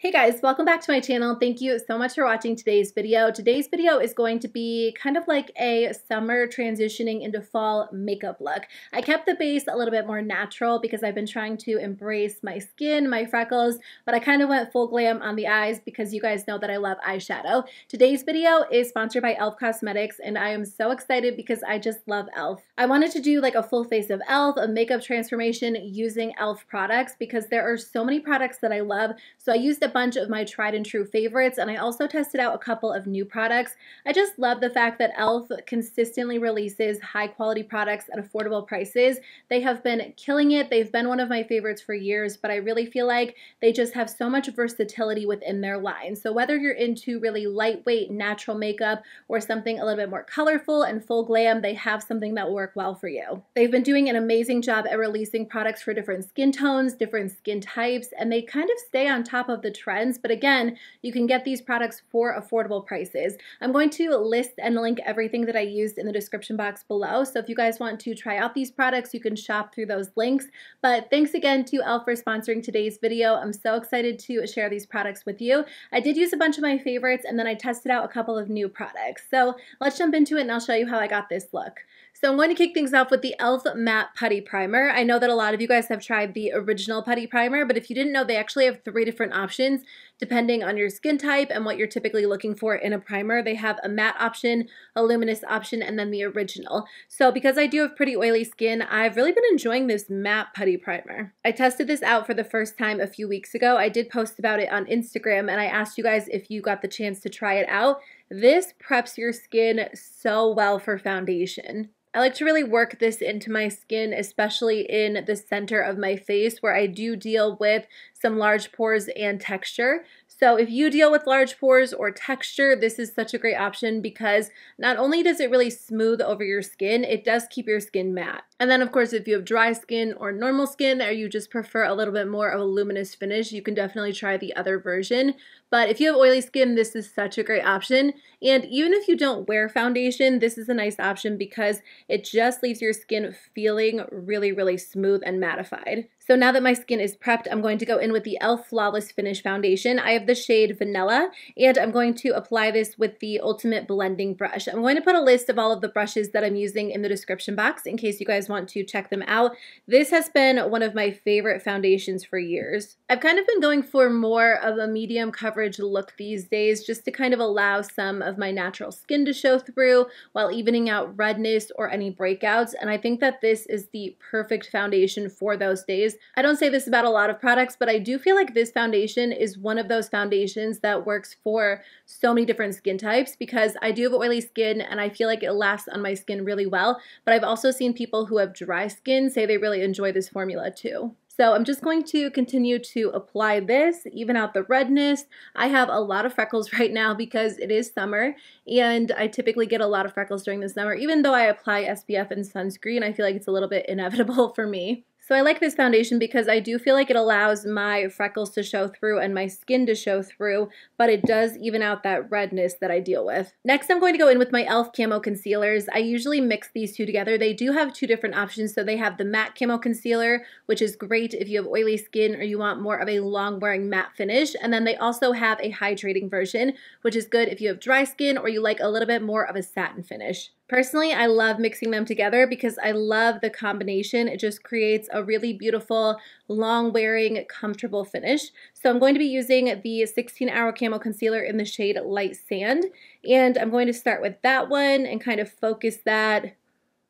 Hey guys, welcome back to my channel. Thank you so much for watching today's video. Today's video is going to be kind of like a summer transitioning into fall makeup look. I kept the base a little bit more natural because I've been trying to embrace my skin, my freckles, but I kind of went full glam on the eyes because you guys know that I love eyeshadow. Today's video is sponsored by e.l.f. Cosmetics and I am so excited because I just love e.l.f. I wanted to do like a full face of e.l.f., a makeup transformation using e.l.f. products because there are so many products that I love. So I used a a bunch of my tried and true favorites, and I also tested out a couple of new products. I just love the fact that e.l.f. consistently releases high quality products at affordable prices. They have been killing it. They've been one of my favorites for years, but I really feel like they just have so much versatility within their line. So whether you're into really lightweight, natural makeup, or something a little bit more colorful and full glam, they have something that will work well for you. They've been doing an amazing job at releasing products for different skin tones, different skin types, and they kind of stay on top of the trends. But again, you can get these products for affordable prices. I'm going to list and link everything that I used in the description box below. So if you guys want to try out these products, you can shop through those links. But thanks again to e.l.f. for sponsoring today's video. I'm so excited to share these products with you. I did use a bunch of my favorites and then I tested out a couple of new products. So let's jump into it and I'll show you how I got this look. So I'm going to kick things off with the e.l.f. Matte Putty Primer. I know that a lot of you guys have tried the original putty primer, but if you didn't know, they actually have three different options depending on your skin type and what you're typically looking for in a primer. They have a matte option, a luminous option, and then the original. So because I do have pretty oily skin, I've really been enjoying this matte putty primer. I tested this out for the first time a few weeks ago. I did post about it on Instagram and I asked you guys if you got the chance to try it out. This preps your skin so well for foundation. I like to really work this into my skin, especially in the center of my face where I do deal with some large pores and texture. So if you deal with large pores or texture, this is such a great option because not only does it really smooth over your skin, it does keep your skin matte. And then of course, if you have dry skin or normal skin, or you just prefer a little bit more of a luminous finish, you can definitely try the other version. But if you have oily skin, this is such a great option. And even if you don't wear foundation, this is a nice option because it just leaves your skin feeling really, really smooth and mattified. So now that my skin is prepped, I'm going to go in with the e.l.f. Flawless Finish Foundation. I have the shade Vanilla, and I'm going to apply this with the Ultimate Blending Brush. I'm going to put a list of all of the brushes that I'm using in the description box in case you guys want to check them out. This has been one of my favorite foundations for years. I've kind of been going for more of a medium coverage look these days just to kind of allow some of my natural skin to show through while evening out redness or any breakouts, and I think that this is the perfect foundation for those days I don't say this about a lot of products, but I do feel like this foundation is one of those foundations that works for so many different skin types because I do have oily skin and I feel like it lasts on my skin really well. But I've also seen people who have dry skin say they really enjoy this formula too. So I'm just going to continue to apply this, even out the redness. I have a lot of freckles right now because it is summer and I typically get a lot of freckles during the summer. Even though I apply SPF and sunscreen, I feel like it's a little bit inevitable for me. So I like this foundation because I do feel like it allows my freckles to show through and my skin to show through, but it does even out that redness that I deal with. Next, I'm going to go in with my e.l.f. Camo Concealers. I usually mix these two together. They do have two different options. So they have the matte camo concealer, which is great if you have oily skin or you want more of a long wearing matte finish. And then they also have a hydrating version, which is good if you have dry skin or you like a little bit more of a satin finish. Personally, I love mixing them together because I love the combination. It just creates a really beautiful, long-wearing, comfortable finish. So I'm going to be using the 16 Hour Camo Concealer in the shade Light Sand, and I'm going to start with that one and kind of focus that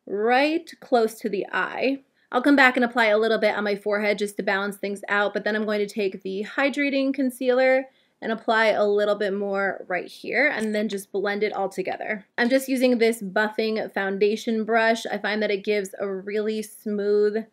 right close to the eye. I'll come back and apply a little bit on my forehead just to balance things out, but then I'm going to take the Hydrating Concealer and apply a little bit more right here and then just blend it all together. I'm just using this buffing foundation brush. I find that it gives a really smooth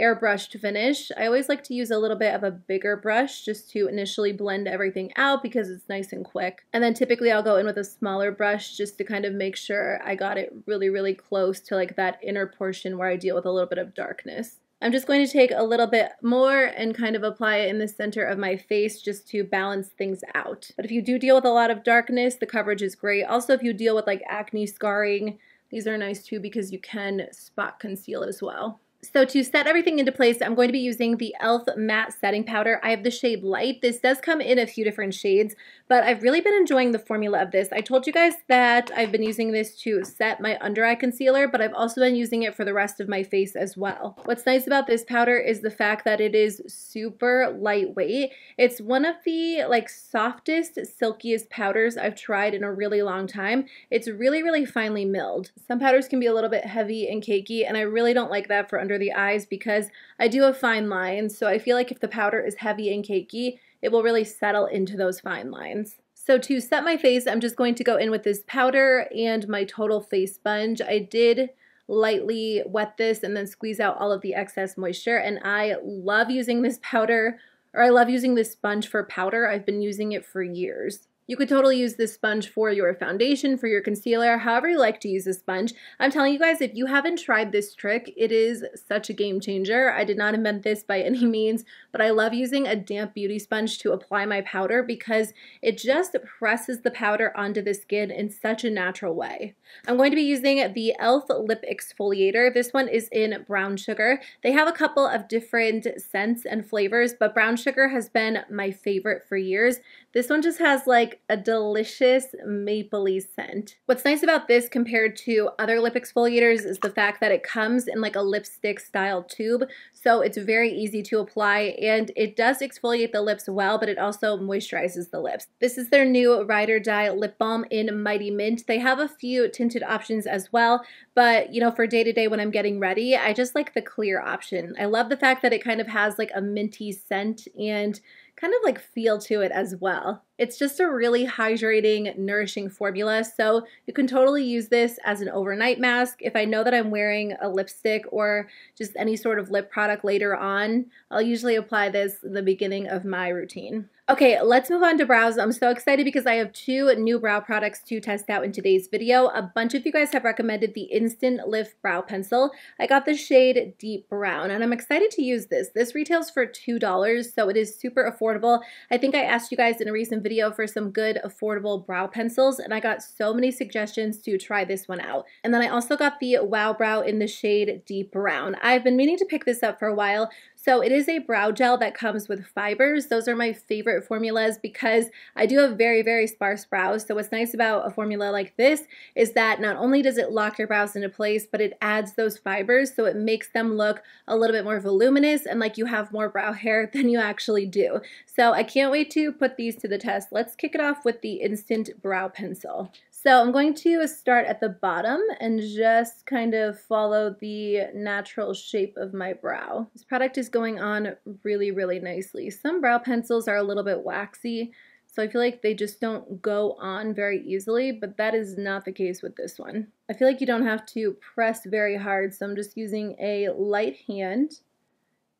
airbrushed finish. I always like to use a little bit of a bigger brush just to initially blend everything out because it's nice and quick. And then typically I'll go in with a smaller brush just to kind of make sure I got it really, really close to like that inner portion where I deal with a little bit of darkness. I'm just going to take a little bit more and kind of apply it in the center of my face just to balance things out. But if you do deal with a lot of darkness, the coverage is great. Also, if you deal with like acne scarring, these are nice too because you can spot conceal as well. So to set everything into place, I'm going to be using the e.l.f. Matte Setting Powder. I have the shade Light. This does come in a few different shades, but I've really been enjoying the formula of this. I told you guys that I've been using this to set my under eye concealer, but I've also been using it for the rest of my face as well. What's nice about this powder is the fact that it is super lightweight. It's one of the like softest, silkiest powders I've tried in a really long time. It's really, really finely milled. Some powders can be a little bit heavy and cakey, and I really don't like that for under under the eyes because I do have fine lines. So I feel like if the powder is heavy and cakey, it will really settle into those fine lines. So to set my face, I'm just going to go in with this powder and my Total Face Sponge. I did lightly wet this and then squeeze out all of the excess moisture. And I love using this powder, or I love using this sponge for powder. I've been using it for years. You could totally use this sponge for your foundation, for your concealer, however you like to use a sponge. I'm telling you guys, if you haven't tried this trick, it is such a game changer. I did not invent this by any means, but I love using a damp beauty sponge to apply my powder because it just presses the powder onto the skin in such a natural way. I'm going to be using the e.l.f. Lip Exfoliator. This one is in brown sugar. They have a couple of different scents and flavors, but brown sugar has been my favorite for years. This one just has like a delicious mapley scent. What's nice about this compared to other lip exfoliators is the fact that it comes in like a lipstick style tube. So it's very easy to apply and it does exfoliate the lips well, but it also moisturizes the lips. This is their new Rider Dye Die Lip Balm in Mighty Mint. They have a few tinted options as well, but you know, for day to day when I'm getting ready, I just like the clear option. I love the fact that it kind of has like a minty scent and kind of like feel to it as well. It's just a really hydrating, nourishing formula, so you can totally use this as an overnight mask. If I know that I'm wearing a lipstick or just any sort of lip product later on, I'll usually apply this the beginning of my routine. Okay, let's move on to brows. I'm so excited because I have two new brow products to test out in today's video. A bunch of you guys have recommended the Instant Lift Brow Pencil. I got the shade Deep Brown, and I'm excited to use this. This retails for $2, so it is super affordable. I think I asked you guys in a recent video video for some good affordable brow pencils and I got so many suggestions to try this one out. And then I also got the Wow Brow in the shade Deep Brown. I've been meaning to pick this up for a while so it is a brow gel that comes with fibers. Those are my favorite formulas because I do have very, very sparse brows. So what's nice about a formula like this is that not only does it lock your brows into place, but it adds those fibers so it makes them look a little bit more voluminous and like you have more brow hair than you actually do. So I can't wait to put these to the test. Let's kick it off with the Instant Brow Pencil. So I'm going to start at the bottom and just kind of follow the natural shape of my brow. This product is going on really, really nicely. Some brow pencils are a little bit waxy, so I feel like they just don't go on very easily, but that is not the case with this one. I feel like you don't have to press very hard, so I'm just using a light hand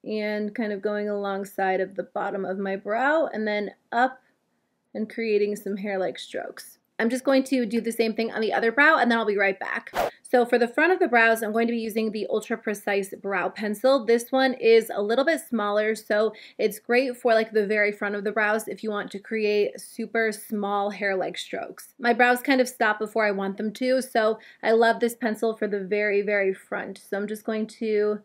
and kind of going alongside of the bottom of my brow and then up and creating some hair-like strokes. I'm just going to do the same thing on the other brow and then I'll be right back. So for the front of the brows, I'm going to be using the Ultra Precise Brow Pencil. This one is a little bit smaller, so it's great for like the very front of the brows if you want to create super small hair-like strokes. My brows kind of stop before I want them to, so I love this pencil for the very, very front. So I'm just going to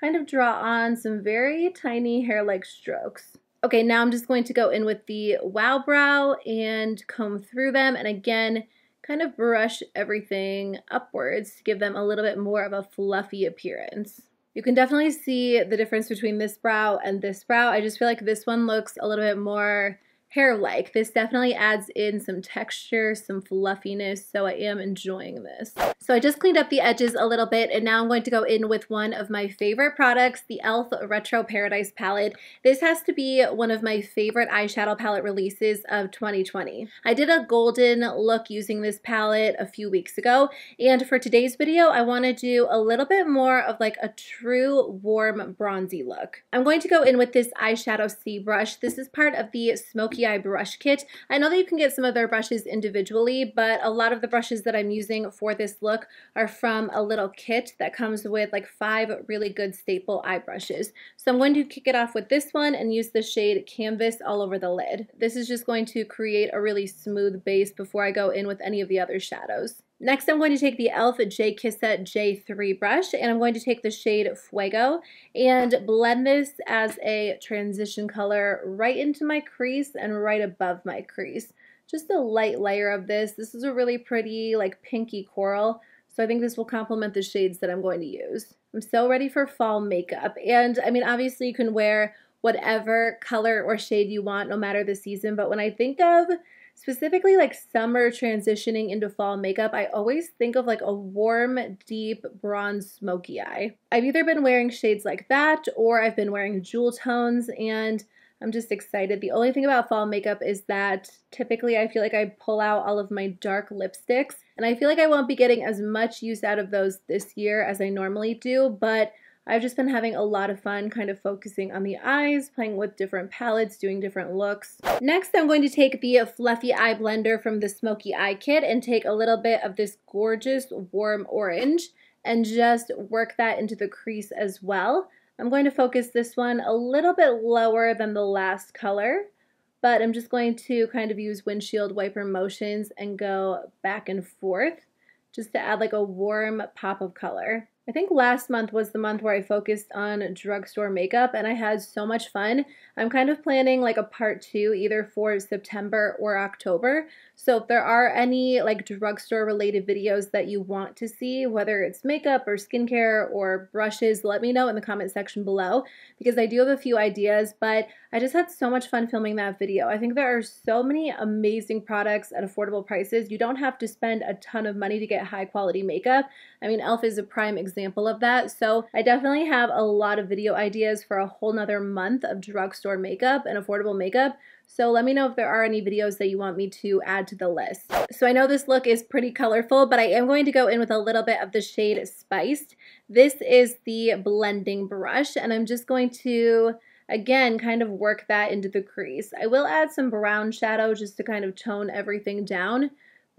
kind of draw on some very tiny hair-like strokes. Okay, now I'm just going to go in with the Wow Brow and comb through them. And again, kind of brush everything upwards to give them a little bit more of a fluffy appearance. You can definitely see the difference between this brow and this brow. I just feel like this one looks a little bit more hair like. This definitely adds in some texture, some fluffiness, so I am enjoying this. So I just cleaned up the edges a little bit and now I'm going to go in with one of my favorite products, the e.l.f. Retro Paradise Palette. This has to be one of my favorite eyeshadow palette releases of 2020. I did a golden look using this palette a few weeks ago and for today's video I want to do a little bit more of like a true warm bronzy look. I'm going to go in with this eyeshadow sea brush. This is part of the Smoky DI brush kit. I know that you can get some of their brushes individually, but a lot of the brushes that I'm using for this look are from a little kit that comes with like five really good staple eye brushes. So I'm going to kick it off with this one and use the shade Canvas all over the lid. This is just going to create a really smooth base before I go in with any of the other shadows. Next, I'm going to take the e.l.f. J. Kissette J3 brush, and I'm going to take the shade Fuego and blend this as a transition color right into my crease and right above my crease. Just a light layer of this. This is a really pretty, like, pinky coral, so I think this will complement the shades that I'm going to use. I'm so ready for fall makeup, and, I mean, obviously you can wear whatever color or shade you want, no matter the season, but when I think of specifically like summer transitioning into fall makeup, I always think of like a warm, deep bronze smoky eye. I've either been wearing shades like that or I've been wearing jewel tones and I'm just excited. The only thing about fall makeup is that typically I feel like I pull out all of my dark lipsticks and I feel like I won't be getting as much use out of those this year as I normally do, but I've just been having a lot of fun kind of focusing on the eyes, playing with different palettes, doing different looks. Next, I'm going to take the Fluffy Eye Blender from the Smoky Eye Kit and take a little bit of this gorgeous warm orange and just work that into the crease as well. I'm going to focus this one a little bit lower than the last color, but I'm just going to kind of use windshield wiper motions and go back and forth just to add like a warm pop of color. I think last month was the month where I focused on drugstore makeup and I had so much fun. I'm kind of planning like a part two either for September or October. So if there are any like drugstore related videos that you want to see, whether it's makeup or skincare or brushes, let me know in the comment section below because I do have a few ideas, but I just had so much fun filming that video. I think there are so many amazing products at affordable prices. You don't have to spend a ton of money to get high quality makeup. I mean, e.l.f. is a prime example example of that. So I definitely have a lot of video ideas for a whole nother month of drugstore makeup and affordable makeup. So let me know if there are any videos that you want me to add to the list. So I know this look is pretty colorful, but I am going to go in with a little bit of the shade Spiced. This is the blending brush, and I'm just going to again, kind of work that into the crease. I will add some brown shadow just to kind of tone everything down,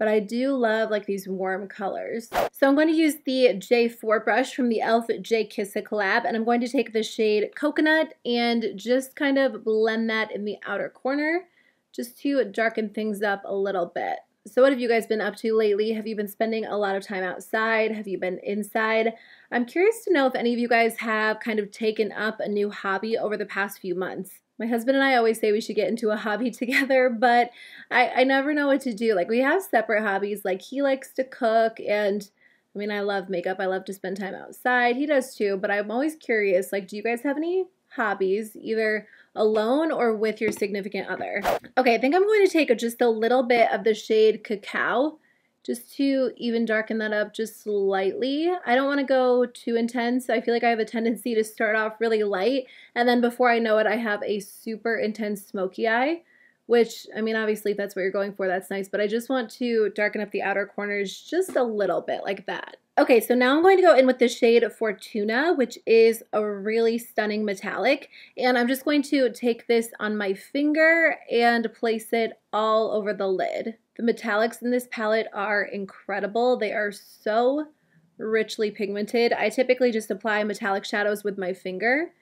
but I do love like these warm colors. So I'm going to use the J4 brush from the e.l.f. J. Kissa collab, and I'm going to take the shade Coconut and just kind of blend that in the outer corner just to darken things up a little bit. So what have you guys been up to lately? Have you been spending a lot of time outside? Have you been inside? I'm curious to know if any of you guys have kind of taken up a new hobby over the past few months my husband and I always say we should get into a hobby together, but I, I never know what to do. Like, we have separate hobbies. Like, he likes to cook, and I mean, I love makeup. I love to spend time outside. He does too, but I'm always curious. Like, do you guys have any hobbies, either alone or with your significant other? Okay, I think I'm going to take just a little bit of the shade Cacao just to even darken that up just slightly. I don't want to go too intense. I feel like I have a tendency to start off really light and then before I know it I have a super intense smoky eye, which I mean obviously if that's what you're going for that's nice, but I just want to darken up the outer corners just a little bit like that. Okay, so now I'm going to go in with the shade Fortuna, which is a really stunning metallic. And I'm just going to take this on my finger and place it all over the lid. The metallics in this palette are incredible. They are so richly pigmented. I typically just apply metallic shadows with my finger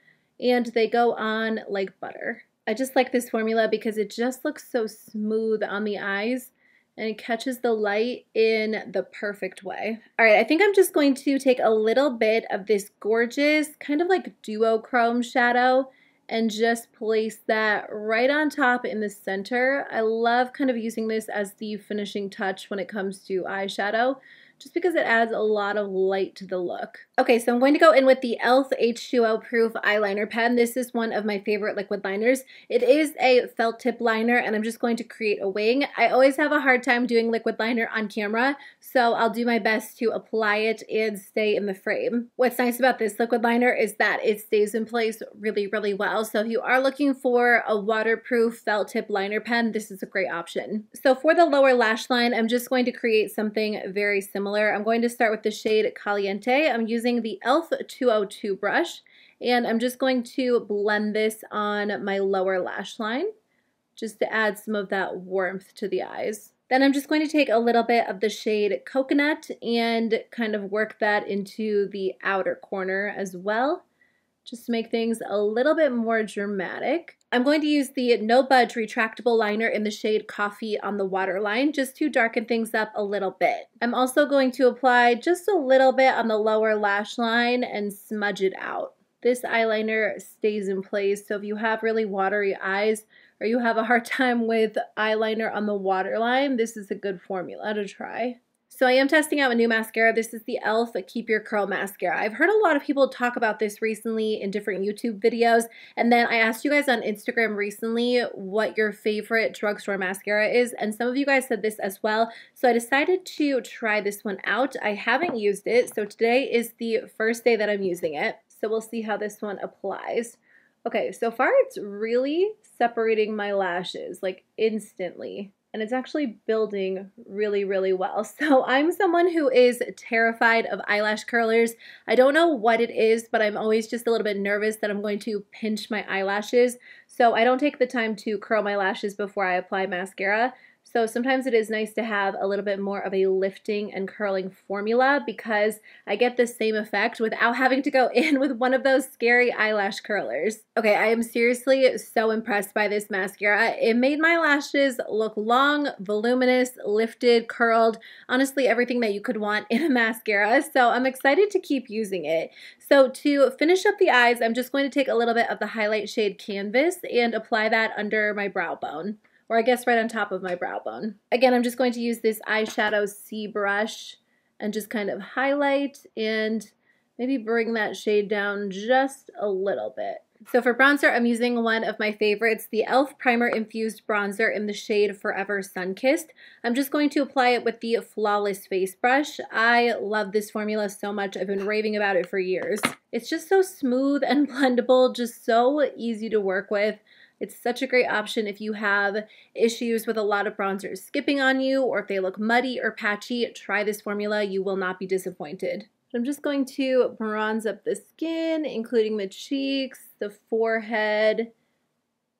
and they go on like butter. I just like this formula because it just looks so smooth on the eyes and it catches the light in the perfect way. All right, I think I'm just going to take a little bit of this gorgeous kind of like duochrome shadow and just place that right on top in the center. I love kind of using this as the finishing touch when it comes to eyeshadow just because it adds a lot of light to the look. Okay, so I'm going to go in with the e.l.f. H2O Proof Eyeliner Pen. This is one of my favorite liquid liners. It is a felt tip liner, and I'm just going to create a wing. I always have a hard time doing liquid liner on camera, so I'll do my best to apply it and stay in the frame. What's nice about this liquid liner is that it stays in place really, really well. So if you are looking for a waterproof felt tip liner pen, this is a great option. So for the lower lash line, I'm just going to create something very similar similar. I'm going to start with the shade Caliente. I'm using the e.l.f. 202 brush, and I'm just going to blend this on my lower lash line just to add some of that warmth to the eyes. Then I'm just going to take a little bit of the shade Coconut and kind of work that into the outer corner as well just to make things a little bit more dramatic. I'm going to use the No Budge retractable liner in the shade Coffee on the waterline just to darken things up a little bit. I'm also going to apply just a little bit on the lower lash line and smudge it out. This eyeliner stays in place, so if you have really watery eyes or you have a hard time with eyeliner on the waterline, this is a good formula to try. So I am testing out a new mascara. This is the e.l.f. Keep Your Curl Mascara. I've heard a lot of people talk about this recently in different YouTube videos. And then I asked you guys on Instagram recently what your favorite drugstore mascara is. And some of you guys said this as well. So I decided to try this one out. I haven't used it. So today is the first day that I'm using it. So we'll see how this one applies. Okay, so far it's really separating my lashes, like instantly and it's actually building really, really well. So I'm someone who is terrified of eyelash curlers. I don't know what it is, but I'm always just a little bit nervous that I'm going to pinch my eyelashes. So I don't take the time to curl my lashes before I apply mascara. So sometimes it is nice to have a little bit more of a lifting and curling formula because I get the same effect without having to go in with one of those scary eyelash curlers. Okay, I am seriously so impressed by this mascara. It made my lashes look long, voluminous, lifted, curled, honestly everything that you could want in a mascara. So I'm excited to keep using it. So to finish up the eyes, I'm just going to take a little bit of the highlight shade Canvas and apply that under my brow bone or I guess right on top of my brow bone. Again, I'm just going to use this eyeshadow C brush and just kind of highlight and maybe bring that shade down just a little bit. So for bronzer, I'm using one of my favorites, the e.l.f. Primer Infused Bronzer in the shade Forever Sunkissed. I'm just going to apply it with the Flawless Face Brush. I love this formula so much. I've been raving about it for years. It's just so smooth and blendable, just so easy to work with. It's such a great option if you have issues with a lot of bronzers skipping on you or if they look muddy or patchy. Try this formula. You will not be disappointed. I'm just going to bronze up the skin, including the cheeks, the forehead,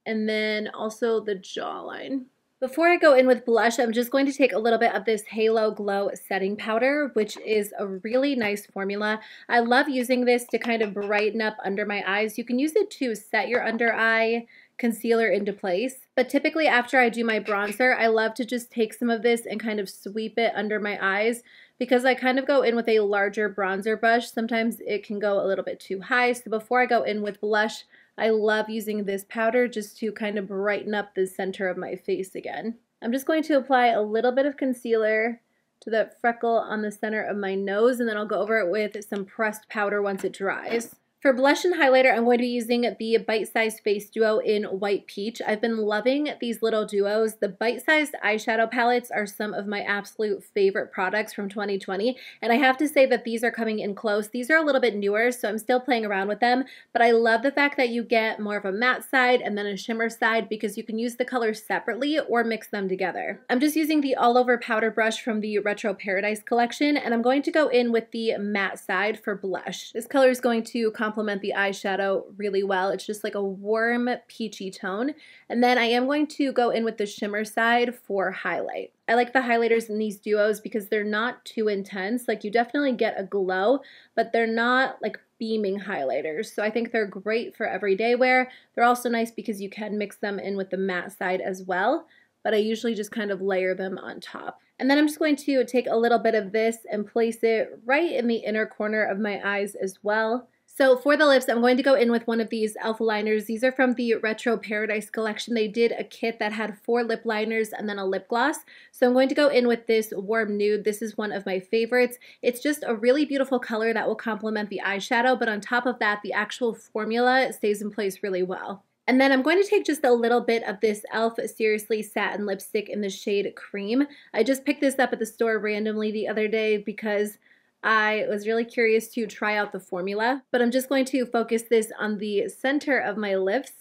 and then also the jawline. Before I go in with blush, I'm just going to take a little bit of this Halo Glow Setting Powder, which is a really nice formula. I love using this to kind of brighten up under my eyes. You can use it to set your under eye concealer into place. But typically after I do my bronzer, I love to just take some of this and kind of sweep it under my eyes because I kind of go in with a larger bronzer brush. Sometimes it can go a little bit too high. So before I go in with blush, I love using this powder just to kind of brighten up the center of my face again. I'm just going to apply a little bit of concealer to that freckle on the center of my nose and then I'll go over it with some pressed powder once it dries. For blush and highlighter, I'm going to be using the Bite Size Face Duo in White Peach. I've been loving these little duos. The bite-sized eyeshadow palettes are some of my absolute favorite products from 2020, and I have to say that these are coming in close. These are a little bit newer, so I'm still playing around with them, but I love the fact that you get more of a matte side and then a shimmer side because you can use the colors separately or mix them together. I'm just using the All Over Powder Brush from the Retro Paradise collection, and I'm going to go in with the matte side for blush. This color is going to complement complement the eyeshadow really well. It's just like a warm peachy tone. And then I am going to go in with the shimmer side for highlight. I like the highlighters in these duos because they're not too intense. Like you definitely get a glow, but they're not like beaming highlighters. So I think they're great for everyday wear. They're also nice because you can mix them in with the matte side as well but I usually just kind of layer them on top. And then I'm just going to take a little bit of this and place it right in the inner corner of my eyes as well. So for the lips, I'm going to go in with one of these e.l.f. liners. These are from the Retro Paradise collection. They did a kit that had four lip liners and then a lip gloss. So I'm going to go in with this Warm Nude. This is one of my favorites. It's just a really beautiful color that will complement the eyeshadow, but on top of that, the actual formula stays in place really well. And then I'm going to take just a little bit of this e.l.f. Seriously Satin Lipstick in the shade Cream. I just picked this up at the store randomly the other day because I was really curious to try out the formula, but I'm just going to focus this on the center of my lips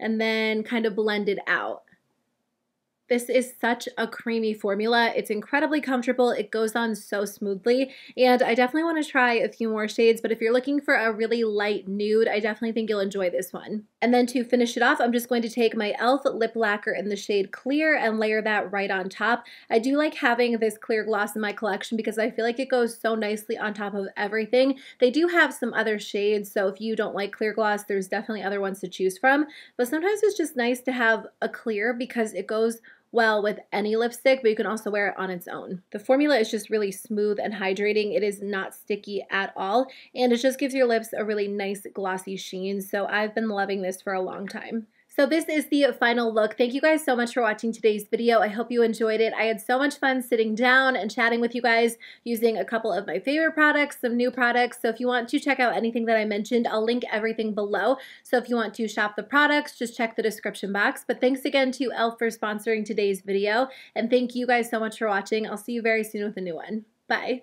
and then kind of blend it out. This is such a creamy formula. It's incredibly comfortable. It goes on so smoothly. And I definitely want to try a few more shades, but if you're looking for a really light nude, I definitely think you'll enjoy this one. And then to finish it off, I'm just going to take my e.l.f. lip lacquer in the shade Clear and layer that right on top. I do like having this clear gloss in my collection because I feel like it goes so nicely on top of everything. They do have some other shades, so if you don't like clear gloss, there's definitely other ones to choose from. But sometimes it's just nice to have a clear because it goes – well with any lipstick, but you can also wear it on its own. The formula is just really smooth and hydrating. It is not sticky at all, and it just gives your lips a really nice glossy sheen. So I've been loving this for a long time. So this is the final look. Thank you guys so much for watching today's video. I hope you enjoyed it. I had so much fun sitting down and chatting with you guys using a couple of my favorite products, some new products. So if you want to check out anything that I mentioned, I'll link everything below. So if you want to shop the products, just check the description box. But thanks again to e.l.f. for sponsoring today's video. And thank you guys so much for watching. I'll see you very soon with a new one. Bye.